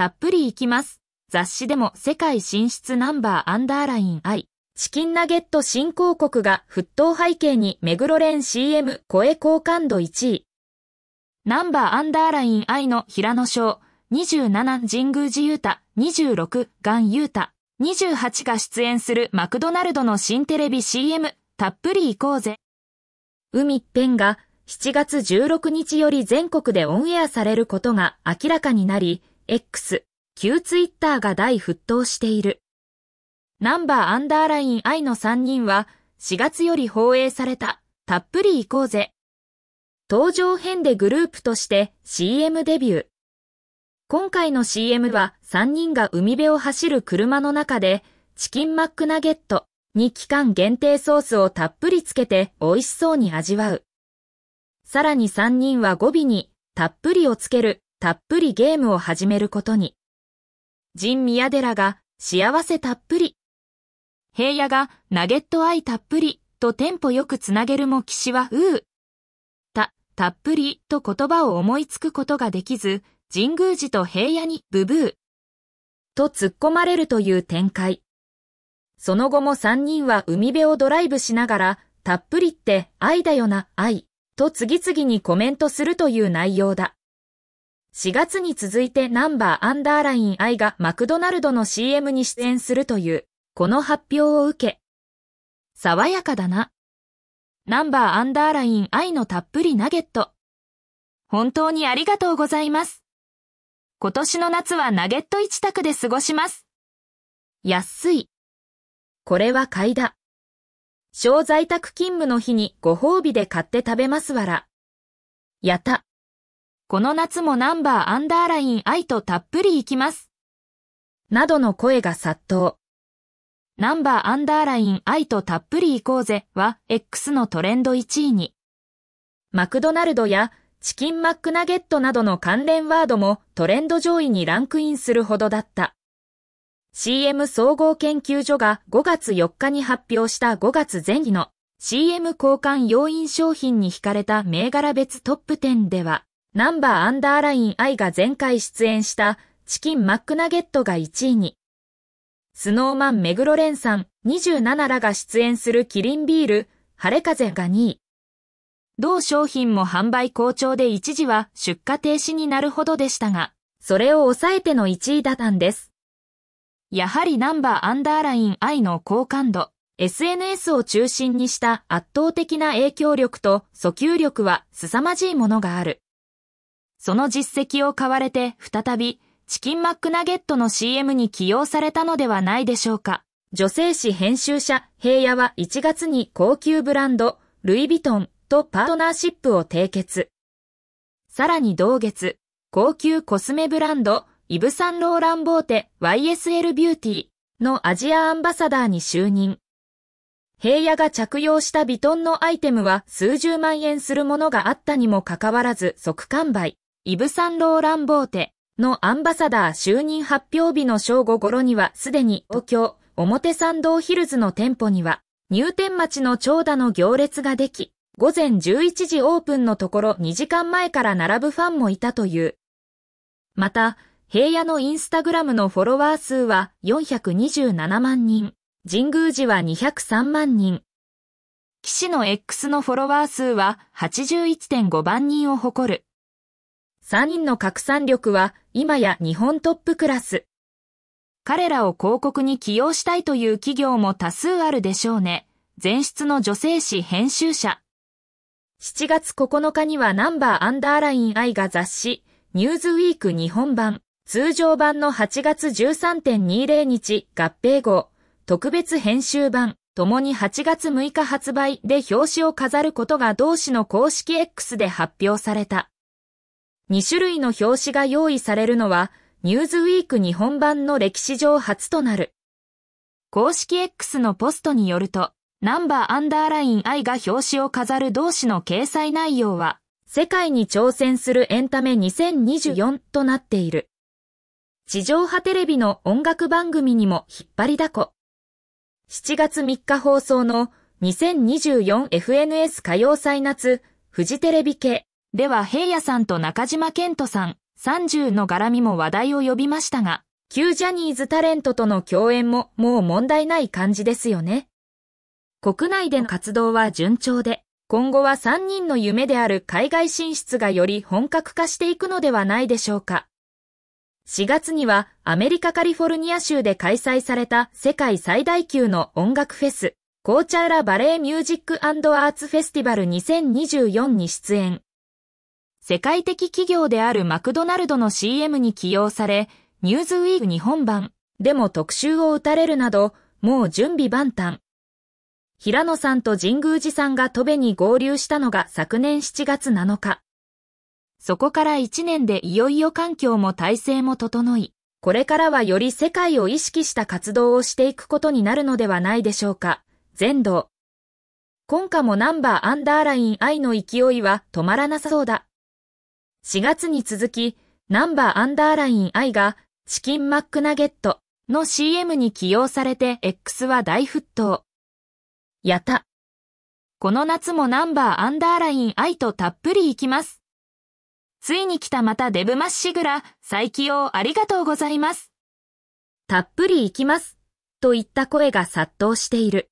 たっぷりいきます。雑誌でも世界進出ナンバーアンダーラインあり、チキンナゲット新興国が沸騰背景に目黒連 CM 声好感度1位。ナンバーアンダーライン愛の平野翔、27神宮寺雄太、26ガン雄太、28が出演するマクドナルドの新テレビ CM、たっぷり行こうぜ。海っぺんが7月16日より全国でオンエアされることが明らかになり、X、旧ツイッターが大沸騰している。ナンバーアンダーライン I の3人は4月より放映されたたっぷり行こうぜ。登場編でグループとして CM デビュー。今回の CM は3人が海辺を走る車の中でチキンマックナゲットに期間限定ソースをたっぷりつけて美味しそうに味わう。さらに3人は語尾にたっぷりをつけるたっぷりゲームを始めることに。神宮寺が幸せたっぷり。平野がナゲット愛たっぷりとテンポよくつなげるも士はうう。た、たっぷりと言葉を思いつくことができず、神宮寺と平野にブブー。と突っ込まれるという展開。その後も三人は海辺をドライブしながら、たっぷりって愛だよな愛と次々にコメントするという内容だ。4月に続いてナンバーアンダーライン愛がマクドナルドの CM に出演するという、この発表を受け、爽やかだな。ナンバーアンダーライン愛のたっぷりナゲット。本当にありがとうございます。今年の夏はナゲット一択で過ごします。安い。これは買いだ。小在宅勤務の日にご褒美で買って食べますわら。やた。この夏もナンバーアンダーライン愛とたっぷりいきます。などの声が殺到。ナンバーアンダーライン愛とたっぷり行こうぜは X のトレンド1位に。マクドナルドやチキンマックナゲットなどの関連ワードもトレンド上位にランクインするほどだった。CM 総合研究所が5月4日に発表した5月前期の CM 交換要因商品に惹かれた銘柄別トップ10では、ナンバーアンダーライン I が前回出演したチキンマックナゲットが1位に、スノーマンメグロレンさん27らが出演するキリンビール、晴れ風が2位。同商品も販売好調で一時は出荷停止になるほどでしたが、それを抑えての1位だったんです。やはりナンバーアンダーライン I の好感度、SNS を中心にした圧倒的な影響力と訴求力は凄まじいものがある。その実績を買われて再びチキンマックナゲットの CM に起用されたのではないでしょうか。女性誌編集者平野は1月に高級ブランドルイ・ヴィトンとパートナーシップを締結。さらに同月、高級コスメブランドイブ・サンローラン・ボーテ YSL ビューティーのアジアアンバサダーに就任。平野が着用したヴィトンのアイテムは数十万円するものがあったにもかかわらず即完売。イブ・サンローラン・ボーテのアンバサダー就任発表日の正午頃にはすでに東京表参道ヒルズの店舗には入店待ちの長蛇の行列ができ、午前11時オープンのところ2時間前から並ぶファンもいたという。また、平野のインスタグラムのフォロワー数は427万人、神宮寺は203万人。騎士の X のフォロワー数は81.5万人を誇る。3人の拡散力は今や日本トップクラス。彼らを広告に起用したいという企業も多数あるでしょうね。前出の女性誌編集者。7月9日にはナンバーアンダーライン愛が雑誌、ニューズウィーク日本版、通常版の8月13.20日合併号、特別編集版、ともに8月6日発売で表紙を飾ることが同誌の公式 X で発表された。2種類の表紙が用意されるのは、ニューズウィーク日本版の歴史上初となる。公式 X のポストによると、ナンバーアンダーライン I が表紙を飾る同誌の掲載内容は、世界に挑戦するエンタメ2024となっている。地上波テレビの音楽番組にも引っ張りだこ。7月3日放送の 2024FNS 歌謡祭夏、フジテレビ系。では平野さんと中島健人さん、30の絡みも話題を呼びましたが、旧ジャニーズタレントとの共演ももう問題ない感じですよね。国内での活動は順調で、今後は3人の夢である海外進出がより本格化していくのではないでしょうか。4月にはアメリカカリフォルニア州で開催された世界最大級の音楽フェス、コーチャーラバレーミュージックアーツフェスティバル2024に出演。世界的企業であるマクドナルドの CM に起用され、ニューズウィーク日本版でも特集を打たれるなど、もう準備万端。平野さんと神宮寺さんが戸部に合流したのが昨年7月7日。そこから1年でいよいよ環境も体制も整い、これからはより世界を意識した活動をしていくことになるのではないでしょうか。全土。今夏もナンバーアンダーライン I の勢いは止まらなさそうだ。4月に続き、ナンバーアンダーライン I がチキンマックナゲットの CM に起用されて X は大沸騰。やった。この夏もナンバーアンダーライン I とたっぷりいきます。ついに来たまたデブマッシグラ、再起用ありがとうございます。たっぷりいきます。といった声が殺到している。